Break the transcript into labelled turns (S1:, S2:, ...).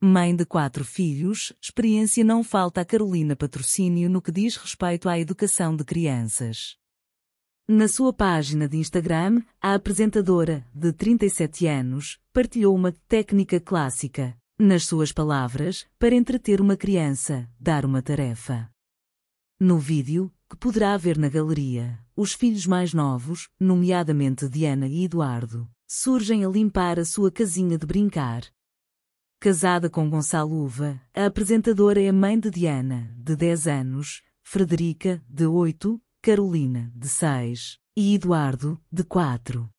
S1: Mãe de quatro filhos, experiência não falta a Carolina Patrocínio no que diz respeito à educação de crianças. Na sua página de Instagram, a apresentadora, de 37 anos, partilhou uma técnica clássica, nas suas palavras, para entreter uma criança, dar uma tarefa. No vídeo, que poderá ver na galeria, os filhos mais novos, nomeadamente Diana e Eduardo, surgem a limpar a sua casinha de brincar, Casada com Gonçalo Uva, a apresentadora é mãe de Diana, de 10 anos, Frederica, de 8, Carolina, de 6, e Eduardo, de 4.